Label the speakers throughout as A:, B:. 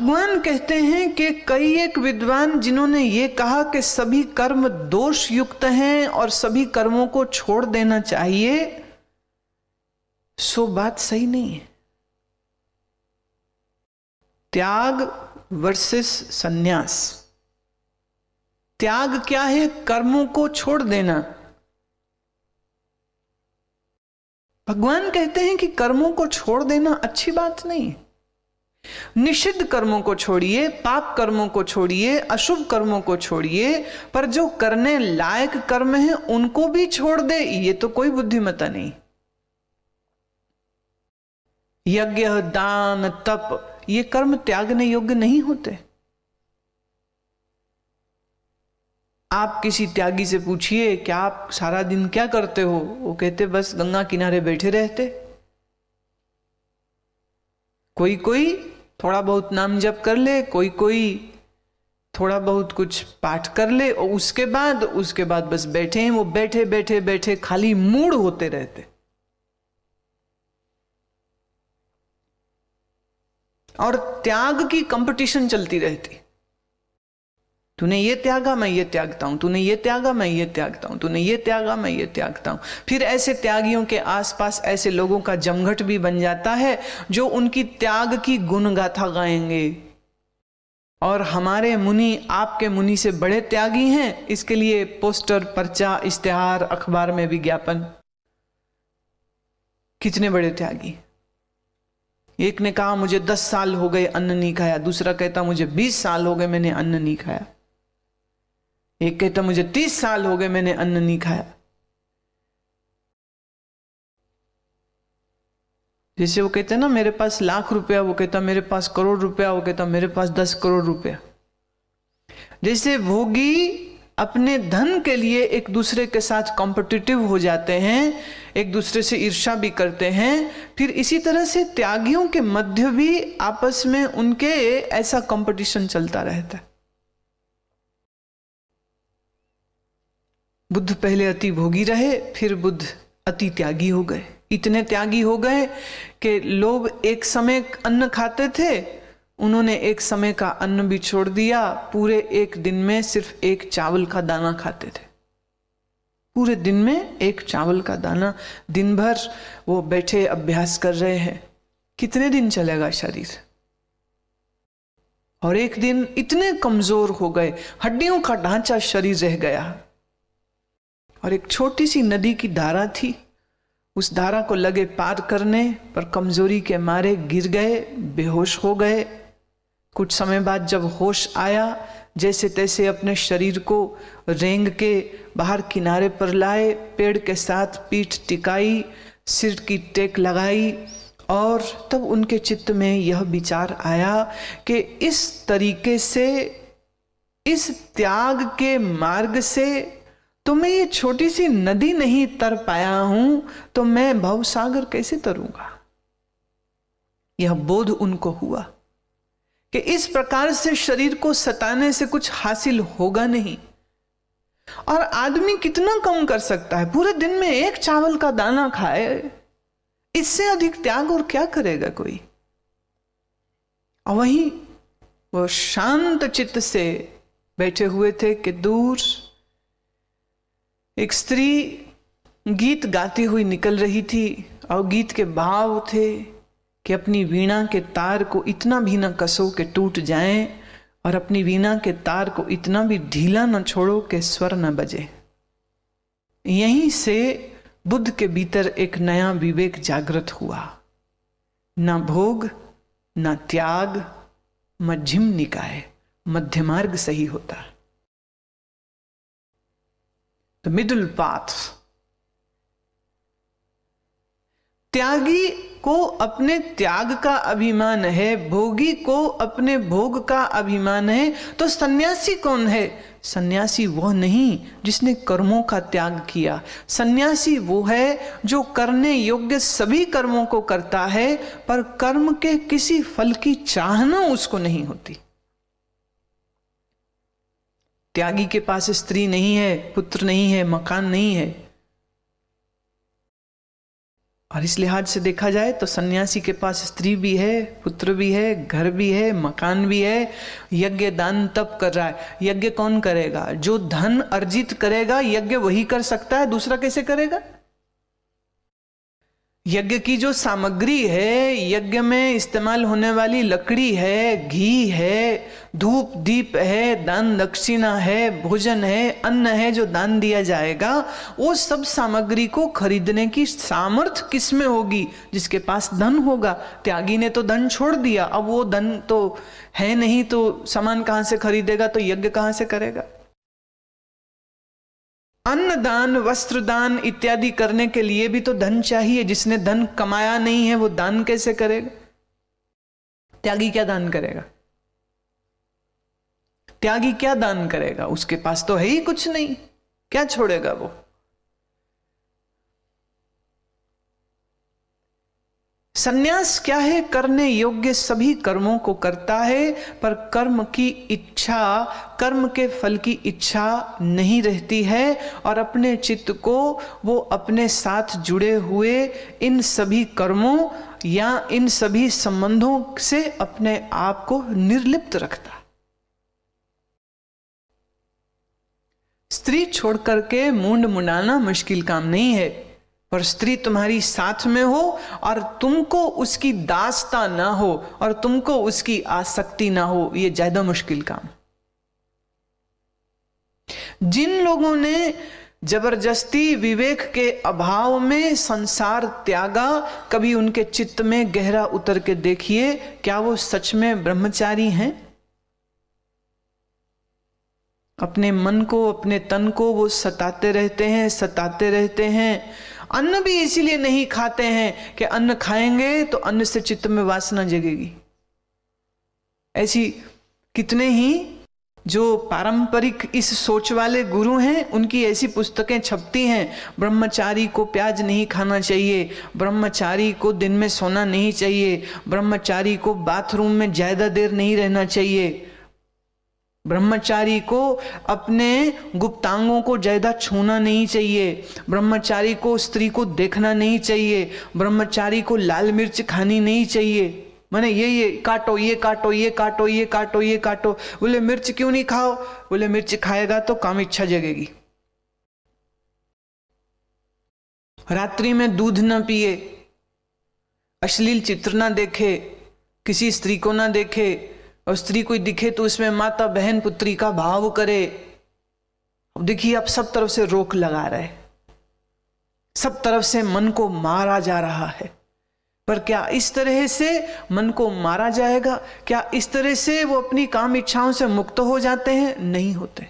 A: भगवान कहते हैं कि कई एक विद्वान जिन्होंने ये कहा कि सभी कर्म दोष युक्त हैं और सभी कर्मों को छोड़ देना चाहिए सो बात सही नहीं है त्याग वर्सेस सन्यास त्याग क्या है कर्मों को छोड़ देना भगवान कहते हैं कि कर्मों को छोड़ देना अच्छी बात नहीं है निषिद्ध कर्मों को छोड़िए पाप कर्मों को छोड़िए अशुभ कर्मों को छोड़िए पर जो करने लायक कर्म हैं उनको भी छोड़ दे ये तो कोई बुद्धिमता नहीं यज्ञ दान तप ये कर्म त्यागने योग्य नहीं होते आप किसी त्यागी से पूछिए कि आप सारा दिन क्या करते हो वो कहते बस गंगा किनारे बैठे रहते कोई कोई थोड़ा बहुत नाम जप कर ले कोई कोई थोड़ा बहुत कुछ पाठ कर ले और उसके बाद उसके बाद बस बैठे हैं वो बैठे बैठे बैठे खाली मूड होते रहते और त्याग की कंपटीशन चलती रहती तूने ये त्यागा मैं ये त्यागता हूँ तूने ये त्यागा मैं ये त्यागता हूँ तूने ये त्यागा मैं ये त्यागता हूँ फिर ऐसे त्यागियों के आसपास ऐसे लोगों का जमघट भी बन जाता है जो उनकी त्याग की गुणगाथा गाएंगे और हमारे मुनि आपके मुनि से बड़े त्यागी हैं इसके लिए पोस्टर पर्चा इश्तेहार अखबार में विज्ञापन कितने बड़े त्यागी एक ने कहा मुझे दस साल हो गए अन्न नहीं खाया दूसरा कहता मुझे बीस साल हो गए मैंने अन्न नहीं खाया एक कहता तो मुझे तीस साल हो गए मैंने अन्न नहीं खाया जैसे वो कहते ना मेरे पास लाख रुपया वो कहता मेरे पास करोड़ रुपया वो कहता मेरे पास दस करोड़ रुपया जैसे भोगी अपने धन के लिए एक दूसरे के साथ कॉम्पिटिटिव हो जाते हैं एक दूसरे से ईर्षा भी करते हैं फिर इसी तरह से त्यागियों के मध्य भी आपस में उनके ऐसा कंपटीशन चलता रहता है बुद्ध पहले अति भोगी रहे फिर बुद्ध अति त्यागी हो गए इतने त्यागी हो गए कि लोग एक समय अन्न खाते थे उन्होंने एक समय का अन्न भी छोड़ दिया पूरे एक दिन में सिर्फ एक चावल का दाना खाते थे पूरे दिन में एक चावल का दाना दिन भर वो बैठे अभ्यास कर रहे हैं कितने दिन चलेगा शरीर और एक दिन इतने कमजोर हो गए हड्डियों का ढांचा शरीर रह गया और एक छोटी सी नदी की धारा थी उस धारा को लगे पार करने पर कमजोरी के मारे गिर गए बेहोश हो गए कुछ समय बाद जब होश आया जैसे तैसे अपने शरीर को रेंग के बाहर किनारे पर लाए पेड़ के साथ पीठ टिकाई सिर की टेक लगाई और तब उनके चित्त में यह विचार आया कि इस तरीके से इस त्याग के मार्ग से तो मैं ये छोटी सी नदी नहीं तर पाया हूं तो मैं भवसागर कैसे तरूंगा यह बोध उनको हुआ कि इस प्रकार से शरीर को सताने से कुछ हासिल होगा नहीं और आदमी कितना कम कर सकता है पूरे दिन में एक चावल का दाना खाए इससे अधिक त्याग और क्या करेगा कोई और वहीं वो शांत चित्त से बैठे हुए थे कि दूर एक स्त्री गीत गाती हुई निकल रही थी और गीत के भाव थे कि अपनी वीणा के तार को इतना भी न कसो के टूट जाए और अपनी वीणा के तार को इतना भी ढीला न छोड़ो के स्वर न बजे यहीं से बुद्ध के भीतर एक नया विवेक जागृत हुआ न भोग ना त्याग मध्यम निकाय मध्यमार्ग सही होता है the middle path त्यागी को अपने त्याग का अभिमान है भोगी को अपने भोग का अभिमान है तो सन्यासी कौन है सन्यासी वह नहीं जिसने कर्मों का त्याग किया सन्यासी वो है जो करने योग्य सभी कर्मों को करता है पर कर्म के किसी फल की चाहना उसको नहीं होती त्यागी के पास स्त्री नहीं है पुत्र नहीं है मकान नहीं है और इस लिहाज से देखा जाए तो सन्यासी के पास स्त्री भी है पुत्र भी है घर भी है मकान भी है यज्ञ दान तप कर रहा है यज्ञ कौन करेगा जो धन अर्जित करेगा यज्ञ वही कर सकता है दूसरा कैसे करेगा यज्ञ की जो सामग्री है यज्ञ में इस्तेमाल होने वाली लकड़ी है घी है धूप दीप है दान दक्षिणा है भोजन है अन्न है जो दान दिया जाएगा वो सब सामग्री को खरीदने की सामर्थ किस में होगी जिसके पास धन होगा त्यागी ने तो धन छोड़ दिया अब वो धन तो है नहीं तो सामान कहाँ से खरीदेगा तो यज्ञ कहाँ से करेगा दान वस्त्र दान इत्यादि करने के लिए भी तो धन चाहिए जिसने धन कमाया नहीं है वो दान कैसे करेगा त्यागी क्या दान करेगा त्यागी क्या दान करेगा उसके पास तो है ही कुछ नहीं क्या छोड़ेगा वो सन्यास क्या है करने योग्य सभी कर्मों को करता है पर कर्म की इच्छा कर्म के फल की इच्छा नहीं रहती है और अपने चित्त को वो अपने साथ जुड़े हुए इन सभी कर्मों या इन सभी संबंधों से अपने आप को निर्लिप्त रखता स्त्री छोड़कर के मुंड मुंडाना मुश्किल काम नहीं है पर स्त्री तुम्हारी साथ में हो और तुमको उसकी दासता ना हो और तुमको उसकी आसक्ति ना हो ये ज्यादा मुश्किल काम जिन लोगों ने जबरदस्ती विवेक के अभाव में संसार त्यागा कभी उनके चित्त में गहरा उतर के देखिए क्या वो सच में ब्रह्मचारी हैं अपने मन को अपने तन को वो सताते रहते हैं सताते रहते हैं अन्न भी इसीलिए नहीं खाते हैं कि अन्न खाएंगे तो अन्न से चित्त में वासना जगेगी ऐसी कितने ही जो पारंपरिक इस सोच वाले गुरु हैं उनकी ऐसी पुस्तकें छपती हैं ब्रह्मचारी को प्याज नहीं खाना चाहिए ब्रह्मचारी को दिन में सोना नहीं चाहिए ब्रह्मचारी को बाथरूम में ज़्यादा देर नहीं रहना चाहिए ब्रह्मचारी को अपने गुप्तांगों को ज्यादा छूना नहीं चाहिए ब्रह्मचारी को स्त्री को देखना नहीं चाहिए ब्रह्मचारी को लाल मिर्च खानी नहीं चाहिए मैंने ये ये काटो ये काटो ये काटो ये काटो ये काटो बोले मिर्च क्यों नहीं खाओ बोले मिर्च खाएगा तो काम इच्छा जगेगी रात्रि में दूध ना पिए अश्लील चित्र ना देखे किसी स्त्री को ना देखे और स्त्री कोई दिखे तो उसमें माता बहन पुत्री का भाव करे अब देखिए आप सब तरफ से रोक लगा रहे सब तरफ से मन को मारा जा रहा है पर क्या इस तरह से मन को मारा जाएगा क्या इस तरह से वो अपनी काम इच्छाओं से मुक्त हो जाते हैं नहीं होते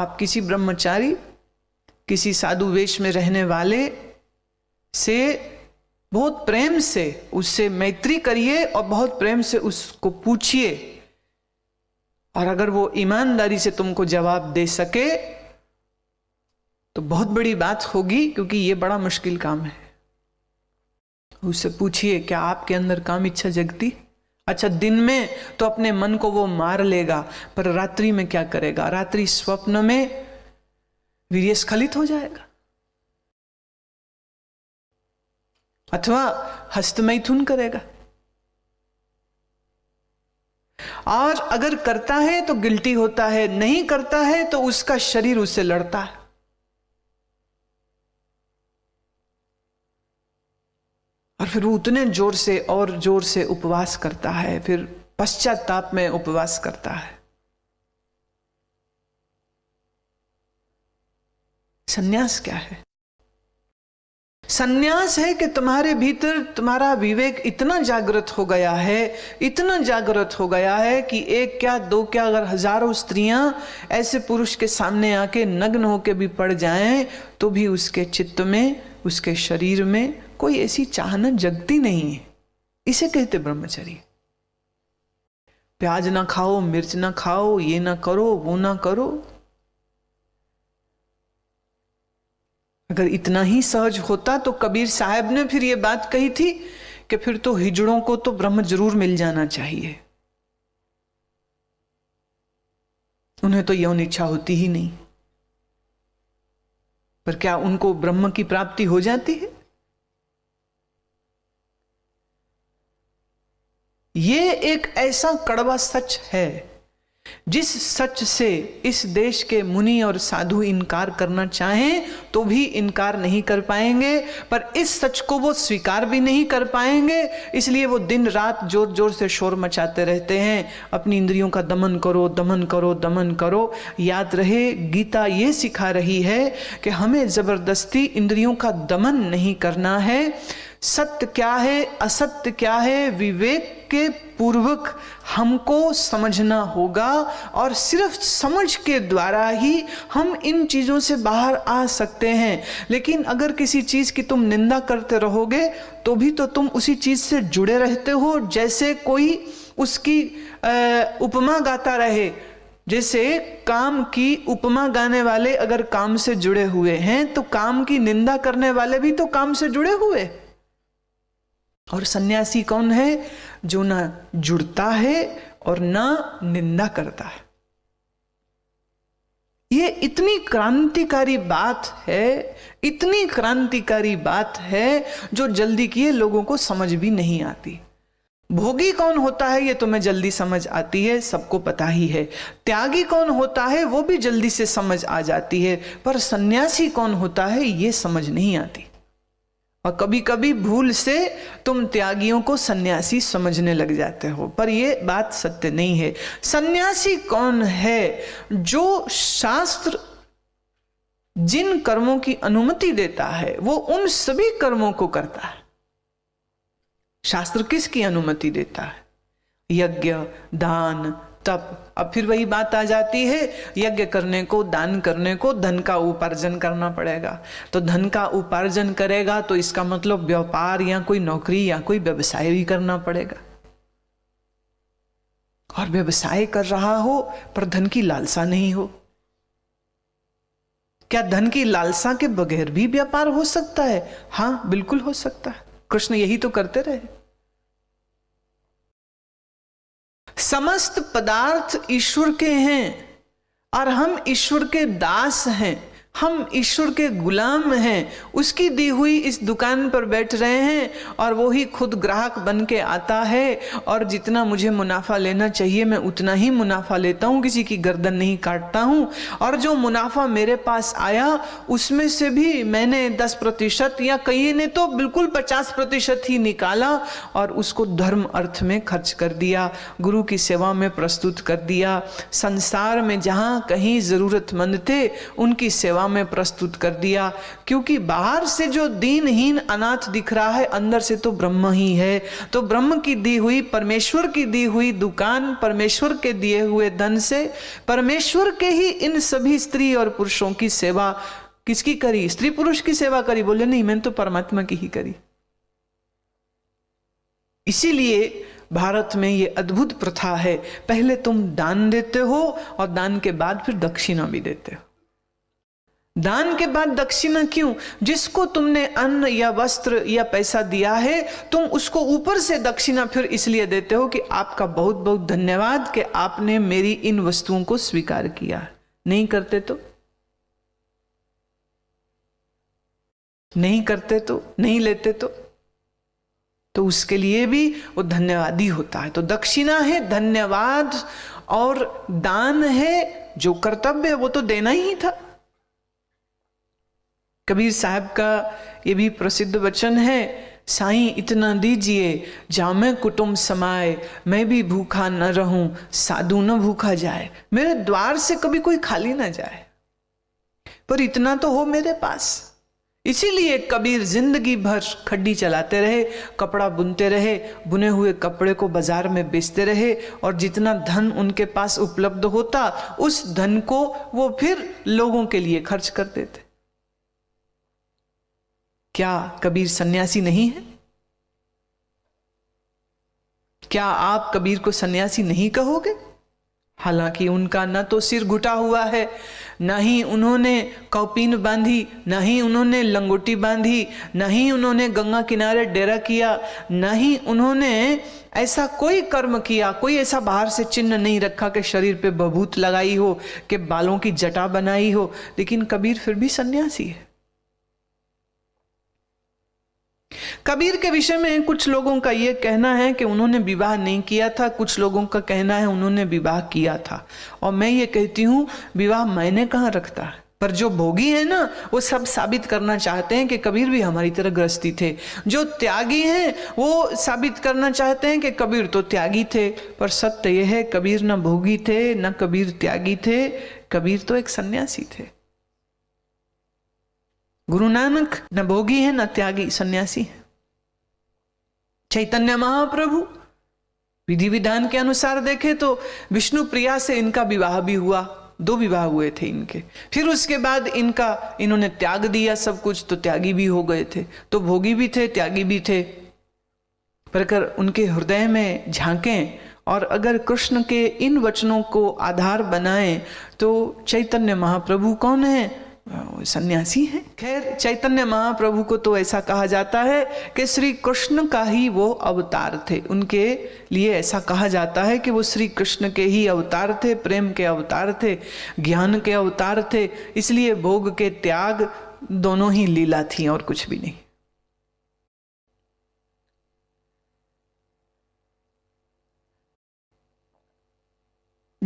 A: आप किसी ब्रह्मचारी किसी साधु वेश में रहने वाले से बहुत प्रेम से उससे मैत्री करिए और बहुत प्रेम से उसको पूछिए और अगर वो ईमानदारी से तुमको जवाब दे सके तो बहुत बड़ी बात होगी क्योंकि ये बड़ा मुश्किल काम है उससे पूछिए क्या आपके अंदर काम इच्छा जगती अच्छा दिन में तो अपने मन को वो मार लेगा पर रात्रि में क्या करेगा रात्रि स्वप्न में वीर्य स्खलित हो जाएगा अथवा हस्तमैथुन करेगा और अगर करता है तो गिल्टी होता है नहीं करता है तो उसका शरीर उससे लड़ता है और फिर वो उतने जोर से और जोर से उपवास करता है फिर पश्चाताप में उपवास करता है सन्यास क्या है सन्यास है कि तुम्हारे भीतर तुम्हारा विवेक इतना जागृत हो गया है इतना जागृत हो गया है कि एक क्या दो क्या अगर हजारों स्त्रियां ऐसे पुरुष के सामने आके नग्न होके भी पड़ जाएं तो भी उसके चित्त में उसके शरीर में कोई ऐसी चाहना जगती नहीं है इसे कहते ब्रह्मचर्य प्याज ना खाओ मिर्च ना खाओ ये ना करो वो ना करो अगर इतना ही सहज होता तो कबीर साहब ने फिर ये बात कही थी कि फिर तो हिजड़ों को तो ब्रह्म जरूर मिल जाना चाहिए उन्हें तो यौन इच्छा होती ही नहीं पर क्या उनको ब्रह्म की प्राप्ति हो जाती है ये एक ऐसा कड़वा सच है जिस सच से इस देश के मुनि और साधु इनकार करना चाहें तो भी इनकार नहीं कर पाएंगे पर इस सच को वो स्वीकार भी नहीं कर पाएंगे इसलिए वो दिन रात जोर जोर से शोर मचाते रहते हैं अपनी इंद्रियों का दमन करो दमन करो दमन करो याद रहे गीता ये सिखा रही है कि हमें ज़बरदस्ती इंद्रियों का दमन नहीं करना है सत्य क्या है असत्य क्या है विवेक के पूर्वक हमको समझना होगा और सिर्फ समझ के द्वारा ही हम इन चीज़ों से बाहर आ सकते हैं लेकिन अगर किसी चीज़ की तुम निंदा करते रहोगे तो भी तो तुम उसी चीज़ से जुड़े रहते हो जैसे कोई उसकी उपमा गाता रहे जैसे काम की उपमा गाने वाले अगर काम से जुड़े हुए हैं तो काम की निंदा करने वाले भी तो काम से जुड़े हुए और सन्यासी कौन है जो ना जुड़ता है और ना निंदा करता है ये इतनी क्रांतिकारी बात है इतनी क्रांतिकारी बात है जो जल्दी किए लोगों को समझ भी नहीं आती भोगी कौन होता है ये तुम्हें जल्दी समझ आती है सबको पता ही है त्यागी कौन होता है वो भी जल्दी से समझ आ जाती है पर सन्यासी कौन होता है ये समझ नहीं आती और कभी कभी भूल से तुम त्यागियों को सन्यासी समझने लग जाते हो पर यह बात सत्य नहीं है सन्यासी कौन है जो शास्त्र जिन कर्मों की अनुमति देता है वो उन सभी कर्मों को करता है शास्त्र किसकी अनुमति देता है यज्ञ दान तप अब फिर वही बात आ जाती है यज्ञ करने को दान करने को धन का उपार्जन करना पड़ेगा तो धन का उपार्जन करेगा तो इसका मतलब व्यापार या कोई नौकरी या कोई व्यवसाय भी करना पड़ेगा और व्यवसाय कर रहा हो पर धन की लालसा नहीं हो क्या धन की लालसा के बगैर भी व्यापार हो सकता है हाँ बिल्कुल हो सकता है कृष्ण यही तो करते रहे समस्त पदार्थ ईश्वर के हैं और हम ईश्वर के दास हैं हम ईश्वर के गुलाम हैं उसकी दी हुई इस दुकान पर बैठ रहे हैं और वो ही खुद ग्राहक बन के आता है और जितना मुझे मुनाफा लेना चाहिए मैं उतना ही मुनाफा लेता हूँ किसी की गर्दन नहीं काटता हूँ और जो मुनाफा मेरे पास आया उसमें से भी मैंने दस प्रतिशत या कई ने तो बिल्कुल पचास प्रतिशत ही निकाला और उसको धर्म अर्थ में खर्च कर दिया गुरु की सेवा में प्रस्तुत कर दिया संसार में जहाँ कहीं ज़रूरतमंद थे उनकी सेवा सेवा में प्रस्तुत कर दिया क्योंकि बाहर से जो दीनहीन अनाथ दिख रहा है अंदर से तो ब्रह्म ही है तो ब्रह्म की दी हुई परमेश्वर की दी हुई दुकान परमेश्वर के दिए हुए धन से परमेश्वर के ही इन सभी स्त्री और पुरुषों की सेवा किसकी करी स्त्री पुरुष की सेवा करी बोले नहीं मैंने तो परमात्मा की ही करी इसीलिए भारत में ये अद्भुत प्रथा है पहले तुम दान देते हो और दान के बाद फिर दक्षिणा भी देते हो दान के बाद दक्षिणा क्यों जिसको तुमने अन्न या वस्त्र या पैसा दिया है तुम उसको ऊपर से दक्षिणा फिर इसलिए देते हो कि आपका बहुत बहुत धन्यवाद कि आपने मेरी इन वस्तुओं को स्वीकार किया नहीं करते तो नहीं करते तो नहीं लेते तो तो उसके लिए भी वो धन्यवादी होता है तो दक्षिणा है धन्यवाद और दान है जो कर्तव्य वो तो देना ही था कबीर साहब का ये भी प्रसिद्ध वचन है साई इतना दीजिए जा मैं कुटुम्ब समाए मैं भी भूखा न रहूं साधु न भूखा जाए मेरे द्वार से कभी कोई खाली ना जाए पर इतना तो हो मेरे पास इसीलिए कबीर जिंदगी भर खड्डी चलाते रहे कपड़ा बुनते रहे बुने हुए कपड़े को बाजार में बेचते रहे और जितना धन उनके पास उपलब्ध होता उस धन को वो फिर लोगों के लिए खर्च कर देते क्या कबीर सन्यासी नहीं है क्या आप कबीर को सन्यासी नहीं कहोगे हालांकि उनका न तो सिर घुटा हुआ है न ही उन्होंने कौपिन बांधी न ही उन्होंने लंगोटी बांधी न ही उन्होंने गंगा किनारे डेरा किया न ही उन्होंने ऐसा कोई कर्म किया कोई ऐसा बाहर से चिन्ह नहीं रखा कि शरीर पे बभूत लगाई हो कि बालों की जटा बनाई हो लेकिन कबीर फिर भी सन्यासी है कबीर के विषय में कुछ लोगों का ये कहना है कि उन्होंने विवाह नहीं किया था कुछ लोगों का कहना है उन्होंने विवाह किया था और मैं ये कहती हूँ विवाह मैंने कहाँ रखता है पर जो भोगी है ना वो सब साबित करना चाहते हैं कि कबीर भी हमारी तरह ग्रस्ती थे जो त्यागी हैं वो साबित करना चाहते हैं कि कबीर तो त्यागी थे पर सत्य यह है कबीर ना भोगी थे ना कबीर त्यागी थे कबीर तो एक सन्यासी थे गुरु नानक न भोगी है न त्यागी सन्यासी है चैतन्य महाप्रभु विधि विधान के अनुसार देखें तो विष्णु प्रिया से इनका विवाह भी हुआ दो विवाह हुए थे इनके फिर उसके बाद इनका इन्होंने त्याग दिया सब कुछ तो त्यागी भी हो गए थे तो भोगी भी थे त्यागी भी थे पर अगर उनके हृदय में झांके और अगर कृष्ण के इन वचनों को आधार बनाएं तो चैतन्य महाप्रभु कौन है सन्यासी हैं खैर चैतन्य महाप्रभु को तो ऐसा कहा जाता है कि श्री कृष्ण का ही वो अवतार थे उनके लिए ऐसा कहा जाता है कि वो श्री कृष्ण के ही अवतार थे प्रेम के अवतार थे ज्ञान के अवतार थे इसलिए भोग के त्याग दोनों ही लीला थी और कुछ भी नहीं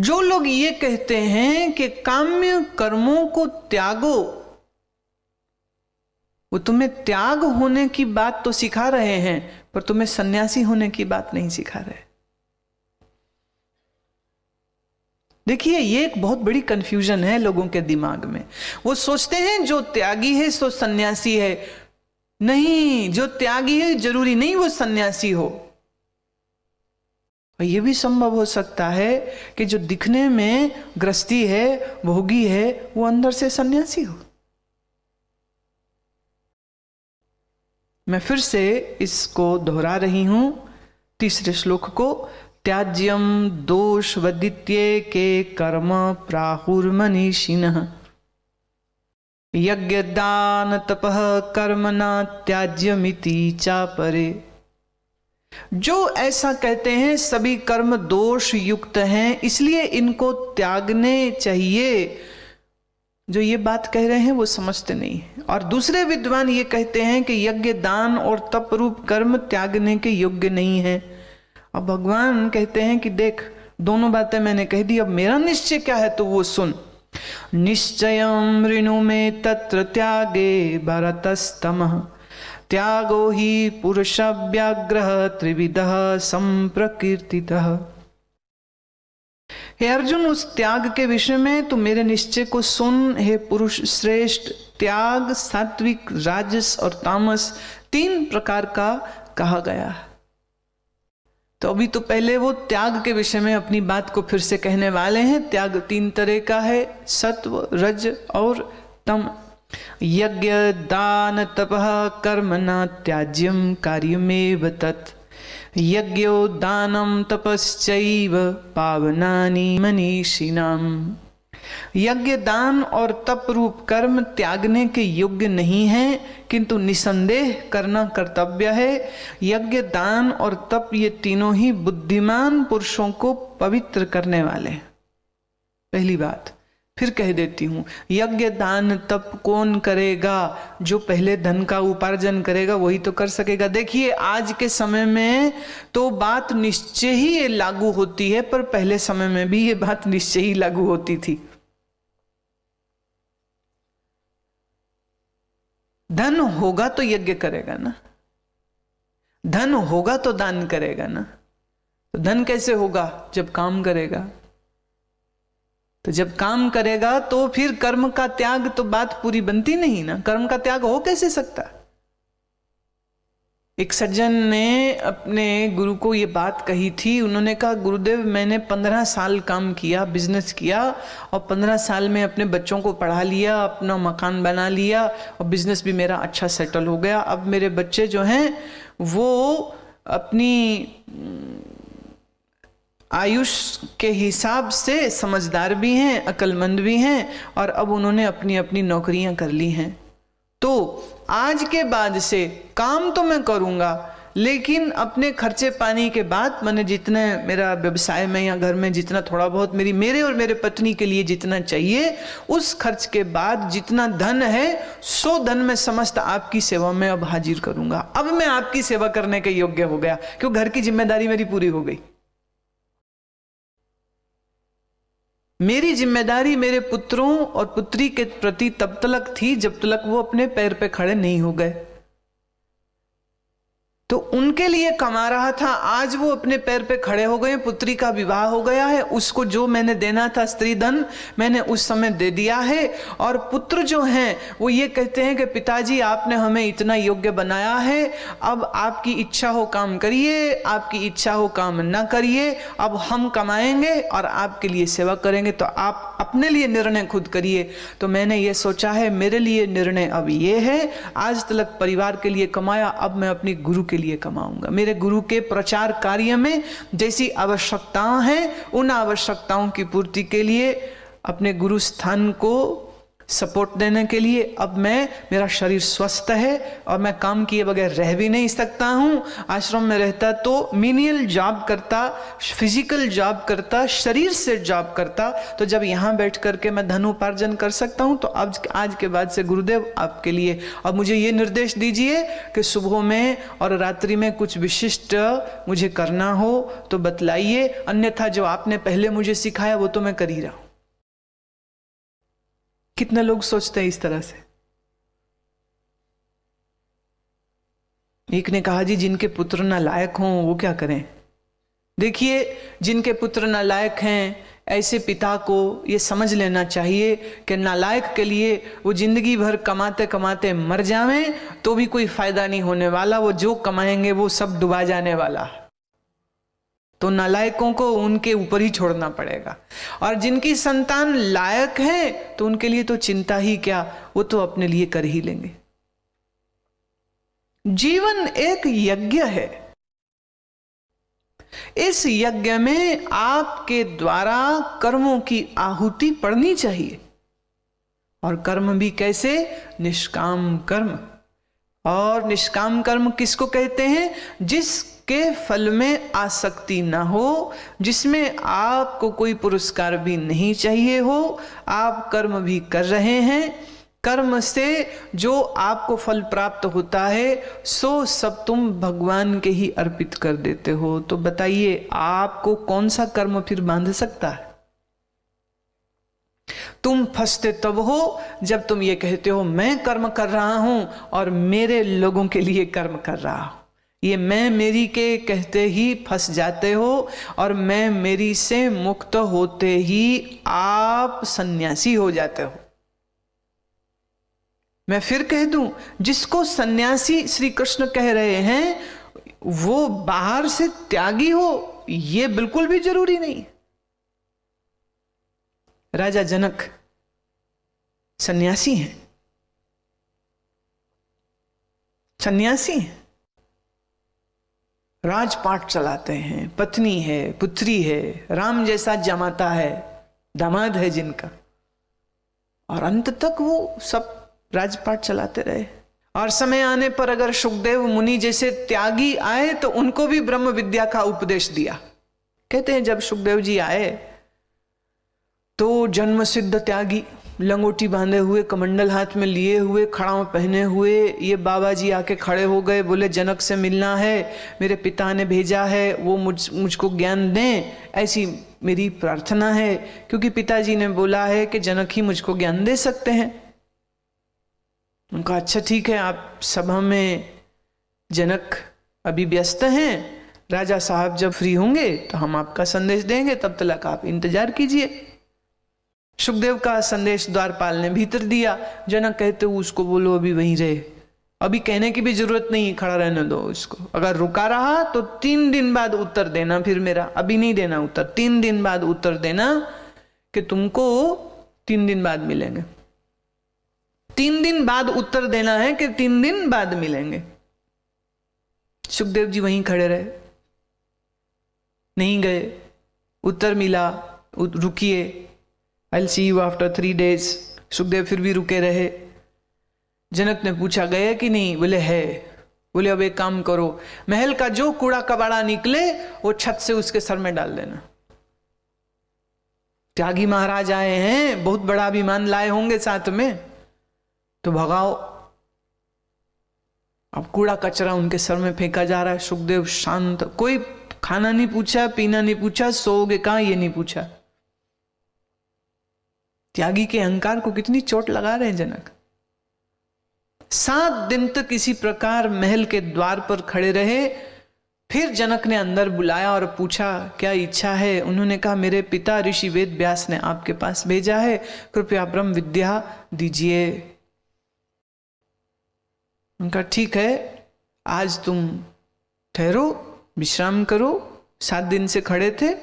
A: जो लोग ये कहते हैं कि काम्य कर्मों को त्यागो वो तुम्हें त्याग होने की बात तो सिखा रहे हैं पर तुम्हें सन्यासी होने की बात नहीं सिखा रहे देखिए ये एक बहुत बड़ी कंफ्यूजन है लोगों के दिमाग में वो सोचते हैं जो त्यागी है सो सन्यासी है नहीं जो त्यागी है जरूरी नहीं वो सन्यासी हो और ये भी संभव हो सकता है कि जो दिखने में ग्रस्ती है भोगी है वो अंदर से सन्यासी हो मैं फिर से इसको दोहरा रही हूँ तीसरे श्लोक को त्याज्यम दोष वदित्य के कर्म प्राहुर्मनीषिण यज्ञ दान तपह कर्म त्याज्य त्याज्यमिति चापरे जो ऐसा कहते हैं सभी कर्म दोष युक्त हैं इसलिए इनको त्यागने चाहिए जो ये बात कह रहे हैं वो समझते नहीं और दूसरे विद्वान ये कहते हैं कि यज्ञ दान और तप रूप कर्म त्यागने के योग्य नहीं है और भगवान कहते हैं कि देख दोनों बातें मैंने कह दी अब मेरा निश्चय क्या है तो वो सुन निश्चय ऋणु में तत्र त्यागे भरतस्तम त्यागो ही पुरुष व्याग्रह त्रिविध संप्रकीर्ति हे अर्जुन उस त्याग के विषय में तू मेरे निश्चय को सुन हे पुरुष श्रेष्ठ त्याग सात्विक राजस और तामस तीन प्रकार का कहा गया तो अभी तो पहले वो त्याग के विषय में अपनी बात को फिर से कहने वाले हैं त्याग तीन तरह का है सत्व रज और तम यज्ञ दान तप कर्म न त्याज्यम में तत्व यज्ञोदानं पावना पावनानि मनीषिणाम यज्ञ दान और तप रूप कर्म त्यागने के योग्य नहीं है किंतु निसंदेह करना कर्तव्य है यज्ञ दान और तप ये तीनों ही बुद्धिमान पुरुषों को पवित्र करने वाले पहली बात फिर कह देती हूँ यज्ञ दान तप कौन करेगा जो पहले धन का उपार्जन करेगा वही तो कर सकेगा देखिए आज के समय में तो बात निश्चय ही लागू होती है पर पहले समय में भी ये बात निश्चय ही लागू होती थी धन होगा तो यज्ञ करेगा ना धन होगा तो दान करेगा ना तो धन कैसे होगा जब काम करेगा तो जब काम करेगा तो फिर कर्म का त्याग तो बात पूरी बनती नहीं ना कर्म का त्याग हो कैसे सकता एक सज्जन ने अपने गुरु को ये बात कही थी उन्होंने कहा गुरुदेव मैंने पंद्रह साल काम किया बिजनेस किया और पंद्रह साल में अपने बच्चों को पढ़ा लिया अपना मकान बना लिया और बिजनेस भी मेरा अच्छा सेटल हो गया अब मेरे बच्चे जो हैं वो अपनी आयुष के हिसाब से समझदार भी हैं अक्लमंद भी हैं और अब उन्होंने अपनी अपनी नौकरियां कर ली हैं तो आज के बाद से काम तो मैं करूंगा लेकिन अपने खर्चे पानी के बाद मैंने जितने मेरा व्यवसाय में या घर में जितना थोड़ा बहुत मेरी मेरे और मेरे पत्नी के लिए जितना चाहिए उस खर्च के बाद जितना धन है सो धन में समस्त आपकी सेवा में अब हाजिर करूँगा अब मैं आपकी सेवा करने के योग्य हो गया क्यों घर की जिम्मेदारी मेरी पूरी हो गई मेरी जिम्मेदारी मेरे पुत्रों और पुत्री के प्रति तब तलक थी जब तलक वो अपने पैर पे खड़े नहीं हो गए तो उनके लिए कमा रहा था आज वो अपने पैर पे खड़े हो गए पुत्री का विवाह हो गया है उसको जो मैंने देना था स्त्री धन मैंने उस समय दे दिया है और पुत्र जो हैं वो ये कहते हैं कि पिताजी आपने हमें इतना योग्य बनाया है अब आपकी इच्छा हो काम करिए आपकी इच्छा हो काम ना करिए अब हम कमाएंगे और आपके लिए सेवा करेंगे तो आप अपने लिए निर्णय खुद करिए तो मैंने ये सोचा है मेरे लिए निर्णय अब ये है आज तलक परिवार के लिए कमाया अब मैं अपनी गुरु के के लिए कमाऊंगा मेरे गुरु के प्रचार कार्य में जैसी आवश्यकताएं हैं उन आवश्यकताओं की पूर्ति के लिए अपने गुरु स्थान को सपोर्ट देने के लिए अब मैं मेरा शरीर स्वस्थ है और मैं काम किए बगैर रह भी नहीं सकता हूँ आश्रम में रहता तो मीनियल जॉब करता फिजिकल जॉब करता शरीर से जॉब करता तो जब यहाँ बैठ कर के मैं धन उपार्जन कर सकता हूँ तो अब आज के बाद से गुरुदेव आपके लिए अब मुझे ये निर्देश दीजिए कि सुबह में और रात्रि में कुछ विशिष्ट मुझे करना हो तो बतलाइए अन्यथा जो आपने पहले मुझे सिखाया वो तो मैं कर ही रहा हूँ कितने लोग सोचते हैं इस तरह से एक ने कहा जी जिनके पुत्र ना लायक हों वो क्या करें देखिए जिनके पुत्र नालायक हैं ऐसे पिता को ये समझ लेना चाहिए कि नालायक के लिए वो जिंदगी भर कमाते कमाते मर जावें तो भी कोई फायदा नहीं होने वाला वो जो कमाएंगे वो सब डुबा जाने वाला है तो नालायकों को उनके ऊपर ही छोड़ना पड़ेगा और जिनकी संतान लायक है तो उनके लिए तो चिंता ही क्या वो तो अपने लिए कर ही लेंगे जीवन एक यज्ञ है इस यज्ञ में आपके द्वारा कर्मों की आहुति पड़नी चाहिए और कर्म भी कैसे निष्काम कर्म और निष्काम कर्म किसको कहते हैं जिस के फल में आसक्ति ना हो जिसमें आपको कोई पुरस्कार भी नहीं चाहिए हो आप कर्म भी कर रहे हैं कर्म से जो आपको फल प्राप्त होता है सो सब तुम भगवान के ही अर्पित कर देते हो तो बताइए आपको कौन सा कर्म फिर बांध सकता है तुम फंसते तब हो जब तुम ये कहते हो मैं कर्म कर रहा हूं और मेरे लोगों के लिए कर्म कर रहा हूं ये मैं मेरी के कहते ही फंस जाते हो और मैं मेरी से मुक्त होते ही आप सन्यासी हो जाते हो मैं फिर कह दूं जिसको सन्यासी श्री कृष्ण कह रहे हैं वो बाहर से त्यागी हो ये बिल्कुल भी जरूरी नहीं राजा जनक सन्यासी हैं सन्यासी हैं राजपाट चलाते हैं पत्नी है पुत्री है राम जैसा जमाता है दामाद है जिनका और अंत तक वो सब राजपाट चलाते रहे और समय आने पर अगर सुखदेव मुनि जैसे त्यागी आए तो उनको भी ब्रह्म विद्या का उपदेश दिया कहते हैं जब सुखदेव जी आए तो जन्म सिद्ध त्यागी लंगोटी बांधे हुए कमंडल हाथ में लिए हुए खड़ा पहने हुए ये बाबा जी आके खड़े हो गए बोले जनक से मिलना है मेरे पिता ने भेजा है वो मुझ मुझको ज्ञान दें ऐसी मेरी प्रार्थना है क्योंकि पिताजी ने बोला है कि जनक ही मुझको ज्ञान दे सकते हैं उनका अच्छा ठीक है आप सभा में जनक अभी व्यस्त हैं राजा साहब जब फ्री होंगे तो हम आपका संदेश देंगे तब तक आप इंतजार कीजिए सुखदेव का संदेश द्वारपाल ने भीतर दिया जनक कहते हुए उसको बोलो अभी वहीं रहे अभी कहने की भी जरूरत नहीं खड़ा रहने दो उसको अगर रुका रहा तो तीन दिन बाद उत्तर देना फिर मेरा अभी नहीं देना उत्तर तीन दिन बाद उत्तर देना कि तुमको तीन दिन बाद मिलेंगे तीन दिन बाद उत्तर देना है कि तीन दिन बाद मिलेंगे सुखदेव जी वहीं खड़े रहे नहीं गए उत्तर मिला रुकिए I see you after three days Sukhdev फिर भी रुके रहे जनक ने पूछा गया कि नहीं बोले है बोले अब एक काम करो महल का जो कूड़ा कबाड़ा निकले वो छत से उसके सर में डाल देना त्यागी महाराज आए हैं बहुत बड़ा अभिमान लाए होंगे साथ में तो भगाओ अब कूड़ा कचरा उनके सर में फेंका जा रहा है सुखदेव शांत कोई खाना नहीं पूछा पीना नहीं पूछा गए कहा ये नहीं पूछा त्यागी के अहंकार को कितनी चोट लगा रहे हैं जनक सात दिन तक इसी प्रकार महल के द्वार पर खड़े रहे फिर जनक ने अंदर बुलाया और पूछा क्या इच्छा है उन्होंने कहा मेरे पिता ऋषि वेद व्यास ने आपके पास भेजा है कृपया ब्रह्म विद्या दीजिए उनका ठीक है आज तुम ठहरो विश्राम करो सात दिन से खड़े थे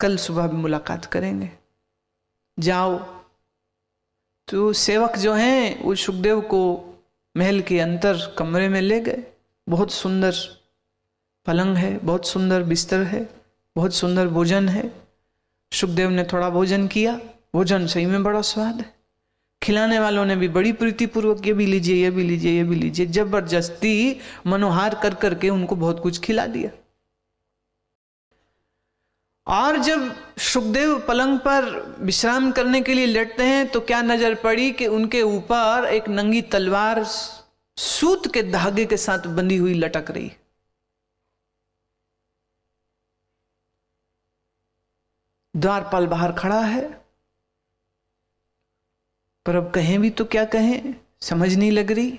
A: कल सुबह मुलाकात करेंगे जाओ तो सेवक जो हैं वो सुखदेव को महल के अंतर कमरे में ले गए बहुत सुंदर पलंग है बहुत सुंदर बिस्तर है बहुत सुंदर भोजन है सुखदेव ने थोड़ा भोजन किया भोजन सही में बड़ा स्वाद है खिलाने वालों ने भी बड़ी प्रीतिपूर्वक ये भी लीजिए ये भी लीजिए ये भी लीजिए जबरदस्ती मनोहार कर करके उनको बहुत कुछ खिला दिया और जब सुखदेव पलंग पर विश्राम करने के लिए लेटते हैं तो क्या नजर पड़ी कि उनके ऊपर एक नंगी तलवार सूत के धागे के साथ बंधी हुई लटक रही द्वारपाल बाहर खड़ा है पर अब कहें भी तो क्या कहें समझ नहीं लग रही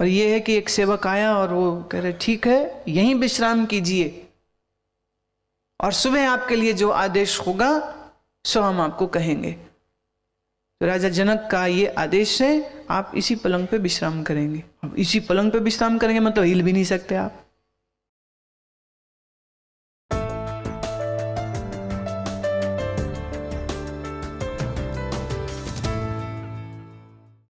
A: और यह है कि एक सेवक आया और वो कह रहे ठीक है यहीं विश्राम कीजिए और सुबह आपके लिए जो आदेश होगा सो हम आपको कहेंगे तो राजा जनक का ये आदेश है आप इसी पलंग पे विश्राम करेंगे अब इसी पलंग पे विश्राम करेंगे मतलब हिल भी नहीं सकते आप